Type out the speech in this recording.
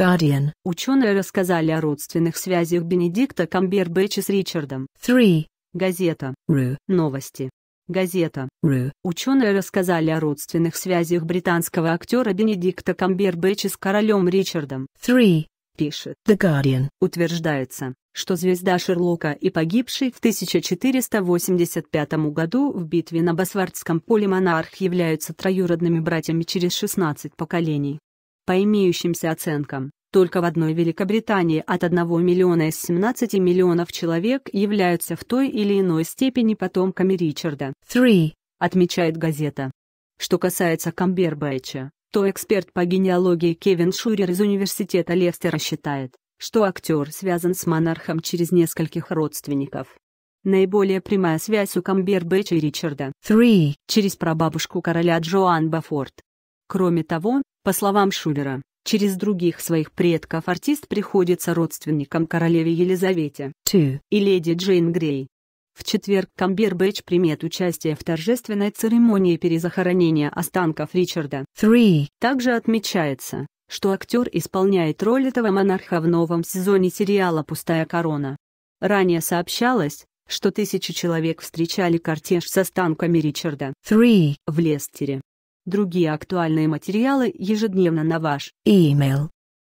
Guardian. Ученые рассказали о родственных связях Бенедикта Камбербэтча с Ричардом. 3. Газета. Ру. Новости. Газета. Ру. Ученые рассказали о родственных связях британского актера Бенедикта Камбербэтча с королем Ричардом. 3. Пишет. The Guardian. Утверждается, что звезда Шерлока и погибший в 1485 году в битве на Босфордском поле монарх являются троюродными братьями через 16 поколений по имеющимся оценкам, только в одной Великобритании от 1 миллиона из 17 миллионов человек являются в той или иной степени потомками Ричарда. 3. Отмечает газета. Что касается Камбербэтча, то эксперт по генеалогии Кевин Шурер из университета Лестера считает, что актер связан с монархом через нескольких родственников. Наиболее прямая связь у Камбербэтча и Ричарда. 3. Через прабабушку короля Джоан Бафорд. Кроме того, по словам Шулера, через других своих предков артист приходится родственникам королеве Елизавете II и леди Джейн Грей. В четверг Камбербэтч примет участие в торжественной церемонии перезахоронения останков Ричарда. 3. Также отмечается, что актер исполняет роль этого монарха в новом сезоне сериала «Пустая корона». Ранее сообщалось, что тысячи человек встречали кортеж с останками Ричарда. 3. В Лестере. Другие актуальные материалы ежедневно на ваш e-mail.